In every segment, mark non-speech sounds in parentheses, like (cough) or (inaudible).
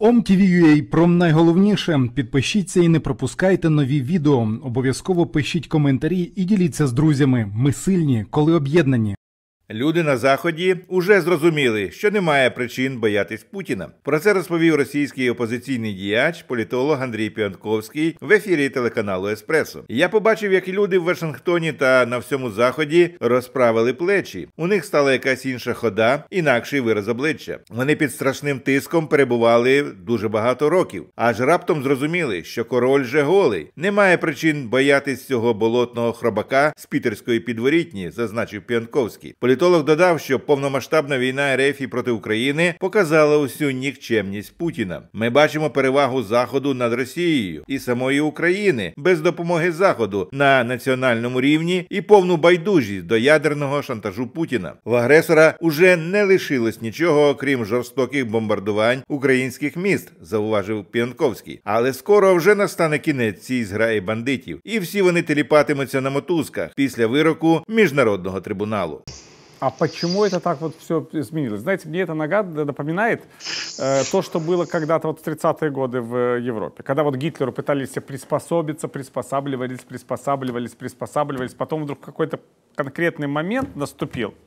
OMTV.ua про найголовніше. Підпишіться і не пропускайте нові відео. Обов'язково пишіть коментарі і діліться з друзями. Ми сильні, коли об'єднані. Люди на заході уже зрозуміли, що немає причин боятись Путіна. Про це розповів російський опозиційний діяч, політолог Андрій Піонковський в ефірі телеканалу Еспресо. Я побачив, як люди в Вашингтоні та на всьому заході розправили плечі. У них стала якась інша хода, інакший вираз обличчя. Вони під страшним тиском перебували дуже багато років, аж раптом зрозуміли, що король вже голий. Немає причин боятись цього болотного хробака з пітерської підворітні, зазначив Піонковський. Політолог додав, що повномасштабна війна РФ і проти України показала усю нікчемність Путіна. Ми бачимо перевагу Заходу над Росією і самої України без допомоги Заходу на національному рівні і повну байдужість до ядерного шантажу Путіна. В агресора уже не лишилось нічого, окрім жорстоких бомбардувань українських міст, зауважив Піонковський. Але скоро вже настане кінець цій зграї бандитів, і всі вони теліпатимуться на мотузках після вироку міжнародного трибуналу. А почему это так вот все изменилось? Знаете, мне эта нога напоминает э, то, что было когда-то вот в 30-е годы в э, Европе. Когда вот Гитлеру пытались все приспособиться, приспосабливались, приспосабливались, приспосабливались. Потом вдруг какой-то конкретный момент наступил –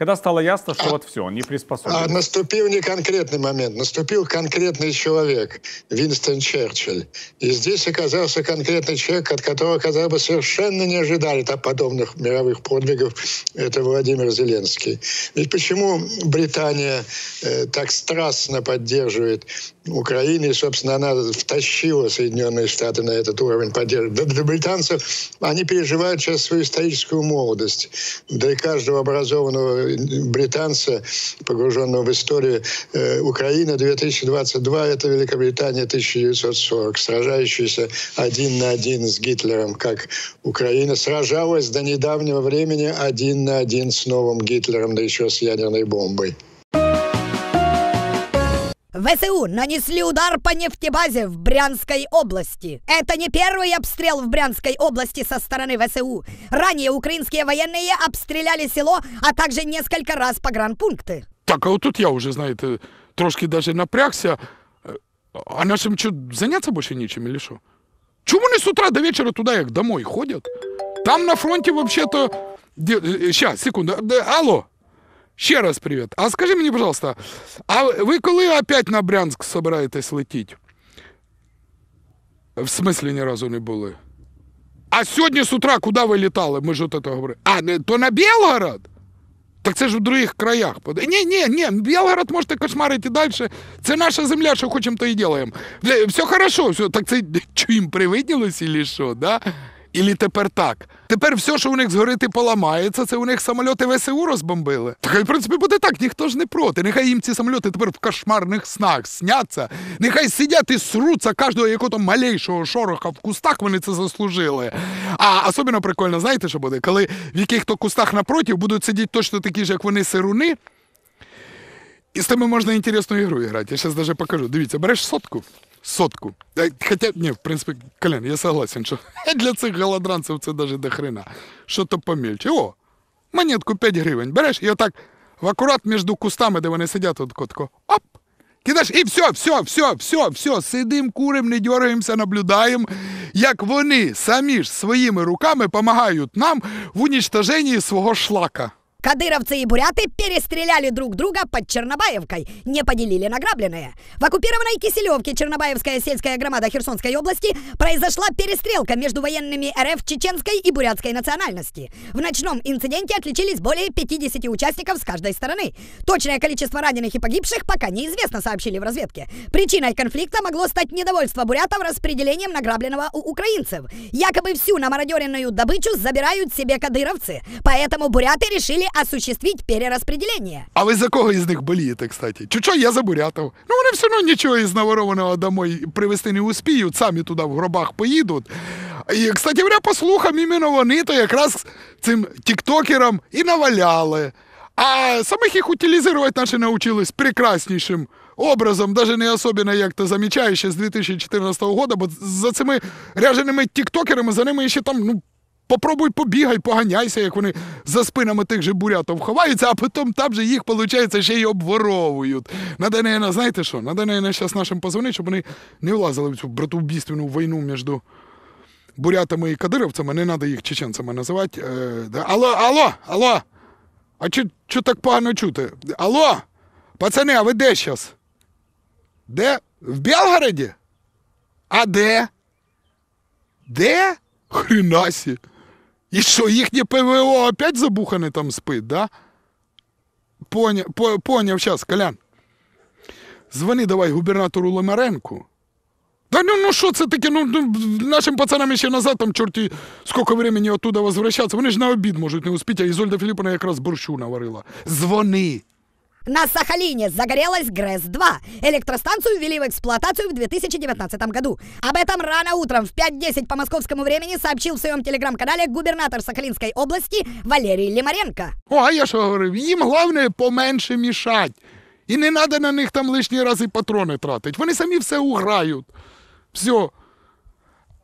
когда стало ясно, что а, вот все, он не приспособлен. А наступил не конкретный момент, наступил конкретный человек, Винстон Черчилль. И здесь оказался конкретный человек, от которого, казалось бы, совершенно не ожидали там, подобных мировых подвигов, это Владимир Зеленский. Ведь почему Британия э, так страстно поддерживает Украине, собственно, она втащила Соединенные Штаты на этот уровень поддержки. Для, для британцев они переживают сейчас свою историческую молодость. Для каждого образованного британца, погруженного в историю, э, Украина 2022 – это Великобритания 1940, сражающаяся один на один с Гитлером, как Украина сражалась до недавнего времени один на один с новым Гитлером, да еще с ядерной бомбой. ВСУ нанесли удар по нефтебазе в Брянской области. Это не первый обстрел в Брянской области со стороны ВСУ. Ранее украинские военные обстреляли село, а также несколько раз погранпункти. Так, а вот тут я уже, знаете, трошки даже напрягся. А нашим что заняться больше нечем или что? Чему они с утра до вечера туда як домой, ходят? Там на фронте вообще то Сейчас, э, э, секунду. Э, алло, Ще раз привіт. А скажи мені, пожалуйста, а ви коли опять на Брянськ собираєтесь летіти? В смислі ні разу не були. А сьогодні з утра куди ви літали? Ми ж от це говорили. А, не, то на Білгород? Так це ж в других краях. Ні, ні, ні, Білгород можете кошмарити далі. Це наша земля, що хочемо, то і робимо. Все хорошо, все. так це чим привиділося, чи що, да? Ілі тепер так. Тепер все, що у них згорити поламається, це у них самоліти ВСУ розбомбили. Та хай, в принципі, буде так, ніхто ж не проти. Нехай їм ці самоліти тепер в кошмарних снах сняться. Нехай сидять і сруться кожного якого малейшого шороха в кустах вони це заслужили. А особливо прикольно, знаєте, що буде? Коли в яких-то кустах напротив будуть сидіти точно такі ж, як вони сируни. І з тими можна інтересну ігру грати. Я зараз навіть покажу. Дивіться, береш сотку сотку. Е, хотя, ні, в принципі, Колян, я согласен, що (laughs) для цих голодранців це навіть до хрена. Що то помільче. О, монетку 5 гривень. Береш і отак в акурат між кустами, де вони сидять, от котко. Оп! Кидаєш, і все, все, все, все, все, сидим, курим, не дергаємося, наблюдаємо, як вони самі ж своїми руками допомагають нам в унічтоженні свого шлака. Кадыровцы и буряты перестреляли друг друга под Чернобаевкой, не поделили награбленное. В оккупированной Киселевке Чернобаевская сельская громада Херсонской области произошла перестрелка между военными РФ чеченской и бурятской национальности. В ночном инциденте отличились более 50 участников с каждой стороны. Точное количество раненых и погибших пока неизвестно, сообщили в разведке. Причиной конфликта могло стать недовольство бурятов распределением награбленного у украинцев. Якобы всю намародеренную добычу забирают себе кадыровцы, поэтому буряты решили осуществить перераспределение. А ви за кого із них болієте, кстати? Чи я за бурятов? Ну вони все одно нічого із наворованого домой привезти не успіють, самі туди в гробах поїдуть. І, кстати, говоря, по слухам, іменно вони то якраз цим тіктокерам і наваляли. А самих їх утилізувати наші научились прекраснішим образом, даже не особенно, як ти замічаєш, з 2014 года, бо за цими ряженими тіктокерами, за ними ще там, ну, Попробуй побігай, поганяйся, як вони за спинами тих же бурятов ховаються, а потім там же їх, виходить, ще й обворовують. Надо, наверное, знаєте що? Надо, наверное, зараз нашим позвонити, щоб вони не влазили в цю братоубійственну війну між бурятами і кадировцями. Не треба їх чеченцями називати. Е, алло, алло, алло! А що так погано чути? Алло! Пацани, а ви де зараз? Де? В Білгороді? А де? Де? Хренасі. І що, їхнє ПВО опять забухане там спить, да? Поня... Поняв час, Колян. Звони давай губернатору Лемаренку. Да ну ну що це таке? Ну, ну нашим пацанам ще назад, там, чорті, скільки времени оттуда возвращаться. Вони ж на обід можуть не успіти, а Ізольда Філіпповна якраз борщу наварила. Дзвони! На Сахалине загорелась ГРЭС-2. Электростанцию ввели в эксплуатацию в 2019 году. Об этом рано утром в 5.10 по московскому времени сообщил в своем телеграм-канале губернатор Сахалинской области Валерий Лимаренко. О, а я що говорив, їм головне поменше мішать. І не треба на них там лишні рази патрони тратити. Вони самі все уграють. Все.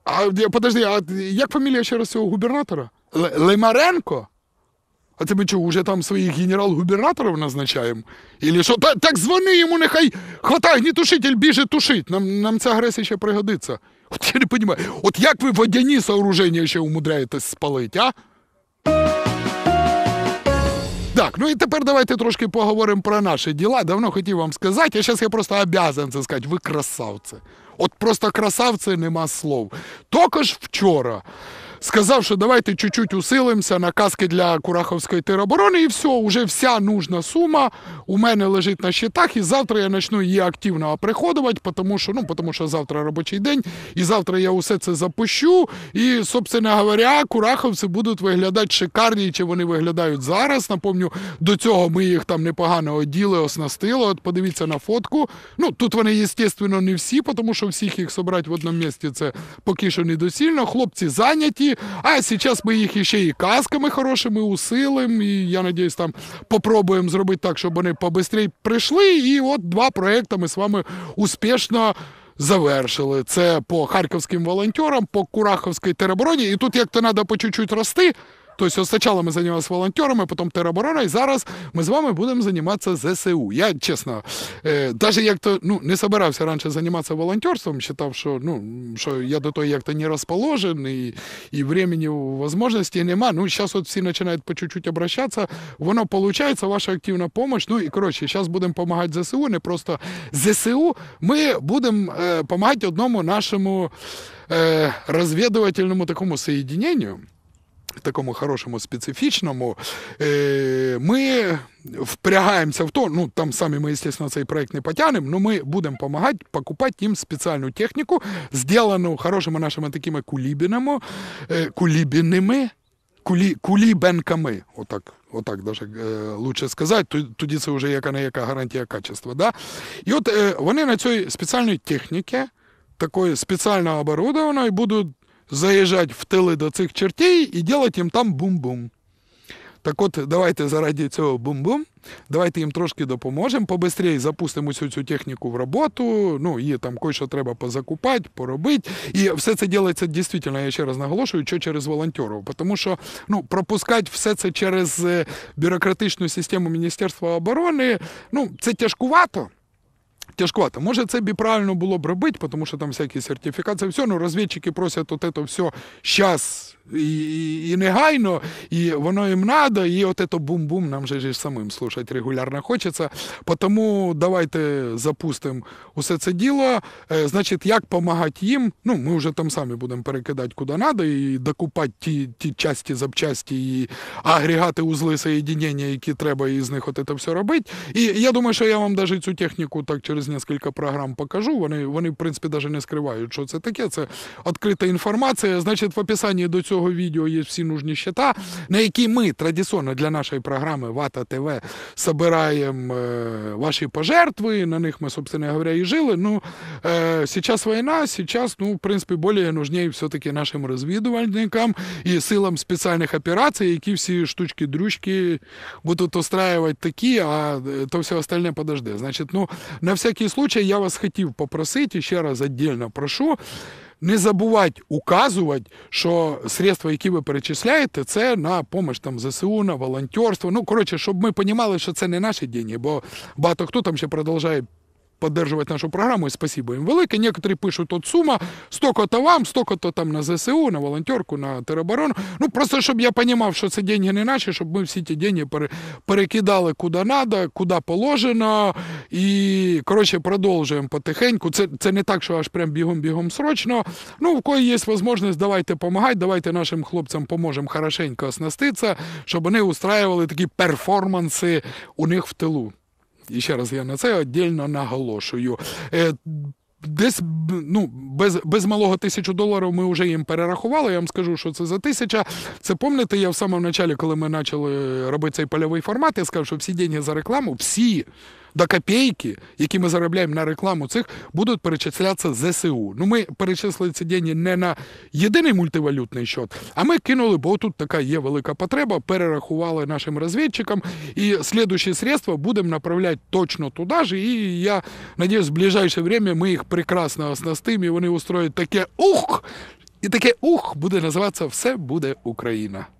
А, подожди, а як фамилия ще раз цього губернатора? Л- Лимаренко? А це ми чого, уже там своїх генерал-губернаторів назначаємо? Ілі що? Та, так дзвони йому, нехай хватай гнітушитель, біже тушить. Нам нам ця агресія ще пригодиться. (laughs) От я не розумію, от як ви водяні сооруження ще умудряєтесь спалити, а? Так, ну і тепер давайте трошки поговоримо про наші діла. Давно хотів вам сказати, а зараз я просто обязан це сказати. Ви красавці. От просто красавці нема слов. Також вчора сказав, що давайте чуть-чуть усилимося на каски для Кураховської тероборони, і все, уже вся нужна сума у мене лежить на щитах, і завтра я почну її активно оприходувати, тому що ну, тому що завтра робочий день, і завтра я усе це запущу. І, собственно говоря, кураховці будуть виглядати шикарні, чи вони виглядають зараз. Напомню, до цього ми їх там непогано оділи, оснастили. От подивіться на фотку. Ну, Тут вони, звісно, не всі, тому що всіх їх собрати в одному місці це поки що недосільно. Хлопці зайняті молодые. А сейчас ми їх ще і касками хорошими усилим. і я надіюсь, там попробуємо зробити так, щоб вони побистрій прийшли. І от два проекти ми з вами успішно. Завершили це по харківським волонтерам, по Кураховській теробороні, і тут як то треба по чуть-чуть рости. Тобто спочатку ми займалися волонтерами, потім тераборора, і зараз ми з вами будемо займатися ЗСУ. Я чесно, навіть е, як то ну, не збирався раніше займатися волонтерством, вважав, що ну, що я до того як то не розположен, і і времени, можливостей нема. Ну, зараз от всі починають по чуть-чуть обращатися, воно виходить, ваша активна допомога. Ну і коротше, зараз будемо допомагати ЗСУ, не просто ЗСУ. Ми будемо допомагати е, одному нашому е, розвідувальному такому соєдіненню такому хорошому, специфічному, е, ми впрягаємося в то, ну там самі ми, звісно, цей проект не потягнемо, але ми будемо допомагати покупати їм спеціальну техніку, зроблену хорошими нашими такими кулібінами, е, кулібінами, кулі, кулібенками. Отак. Отак даже е, лучше сказати, тоді це вже яка не яка гарантія качества. Да? І от вони на цій спеціальній техніці, такої спеціально оборудованої, будуть заезжать в тили до цих чертей і делать їм там бум-бум. Так от, давайте заради цього бум-бум, давайте їм трошки допоможемо, побистрій запустимо всю цю техніку в роботу, ну, її там кое-що треба позакупати, поробити. І все це ділиться дійсно, я ще раз наголошую, що через волонтерів. Тому що ну, пропускати все це через е, бюрократичну систему Міністерства оборони, ну, це тяжкувато тяжковато. Може, це б і правильно було б робити, тому що там всякі сертифікації, все, ну розвідчики просять от це все зараз і і негайно, і воно їм надо, і от це бум-бум нам же ж самим слушати регулярно хочеться. Тому давайте запустимо усе це діло. Е, значить, як допомагати їм. Ну, ми вже там самі будемо перекидати куди треба, і докупати ті ті часті, запчасті, і агрегати, узли, соєдіння, які треба, і з них от це все робити. І я думаю, що я вам навіть цю техніку так через кілька програм покажу. Вони, вони в принципі, навіть не скривають, що це таке. Це відкрита інформація. Значить, в описанні до цього цього відео є всі нужні щита, на які ми традиційно для нашої програми Вата ТВ збираємо е, ваші пожертви. На них ми, собственно говоря, і жили. Ну, зараз війна, зараз, ну, в принципі, більше нужнее все-таки нашим розвідувальникам і силам спеціальних операцій, які всі штучки-дрючки будуть устраювати такі, а е, то все остальне подожди. Значить, ну, на всякий случай я вас хотів попросити, ще раз віддільно прошу не забувати указувати, що средства, які ви перечисляєте, це на помощь там ЗСУ, на волонтерство. Ну коротше, щоб ми розуміли, що це не наші гроші, бо багато хто там ще продовжує поддерживать нашу программу, и спасибо им велике. Некоторые пишут, от сума, столько-то вам, столько-то там на ЗСУ, на волонтерку, на тероборону. Ну, просто, щоб я розумів, що це деньги не наші, щоб ми всі ті деньги перекидали куди треба, куди положено. І, коротше, продовжуємо потихеньку. Це не так, що аж прям бігом-бігом срочно. Ну, в кої є можливість, давайте допомагати, давайте нашим хлопцям поможемо хорошенько оснаститися, щоб вони устраювали такі перформанси у них в тилу. І ще раз я на це віддільно наголошую. Е, десь ну, без без малого тисячу доларів ми вже їм перерахували. Я вам скажу, що це за тисяча. Це пам'ятаєте, я в самому початку, коли ми почали робити цей польовий формат, я сказав, що всі деньги за рекламу, всі до копійки, які ми заробляємо на рекламу цих, будуть перечислятися ЗСУ. Ну ми перечислили ці гроші не на єдиний мультивалютний счет, а ми кинули, бо тут така є велика потреба. Перерахували нашим розвідчикам. І слідуючі средства будемо направляти точно туди ж. І я надіюсь, в ближайше время ми їх прекрасно оснастимо. і вони устроять таке ух. І таке ух буде називатися Все буде Україна.